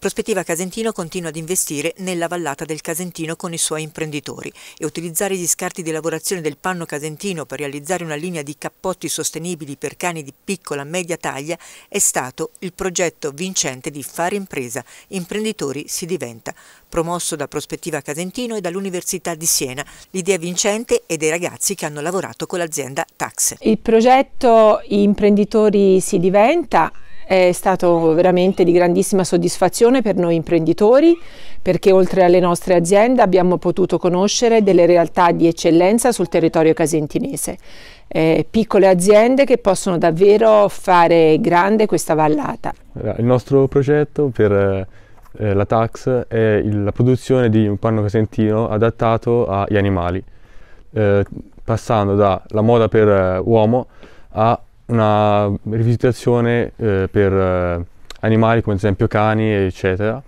Prospettiva Casentino continua ad investire nella vallata del Casentino con i suoi imprenditori e utilizzare gli scarti di lavorazione del panno casentino per realizzare una linea di cappotti sostenibili per cani di piccola e media taglia è stato il progetto vincente di Fare Impresa, Imprenditori si diventa, promosso da Prospettiva Casentino e dall'Università di Siena, l'idea vincente è dei ragazzi che hanno lavorato con l'azienda Tax. Il progetto Imprenditori si diventa è stato veramente di grandissima soddisfazione per noi imprenditori perché oltre alle nostre aziende abbiamo potuto conoscere delle realtà di eccellenza sul territorio casentinese, eh, piccole aziende che possono davvero fare grande questa vallata. Il nostro progetto per eh, la TAX è la produzione di un panno casentino adattato agli animali, eh, passando dalla moda per eh, uomo a una rivisitazione eh, per eh, animali come ad esempio cani eccetera.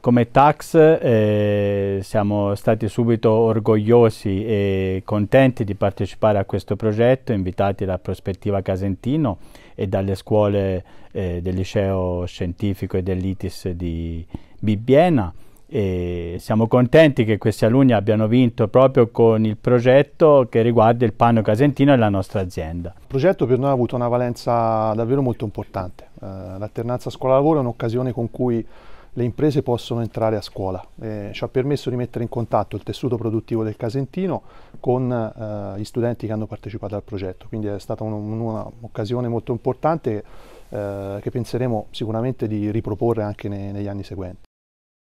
Come tax eh, siamo stati subito orgogliosi e contenti di partecipare a questo progetto, invitati da Prospettiva Casentino e dalle scuole eh, del liceo scientifico e dell'ITIS di Bibbiena. E siamo contenti che questi alunni abbiano vinto proprio con il progetto che riguarda il panno casentino e la nostra azienda. Il progetto per noi ha avuto una valenza davvero molto importante. Eh, l'alternanza scuola-lavoro è un'occasione con cui le imprese possono entrare a scuola. Eh, ci ha permesso di mettere in contatto il tessuto produttivo del Casentino con eh, gli studenti che hanno partecipato al progetto, quindi è stata un'occasione un, molto importante eh, che penseremo sicuramente di riproporre anche ne, negli anni seguenti.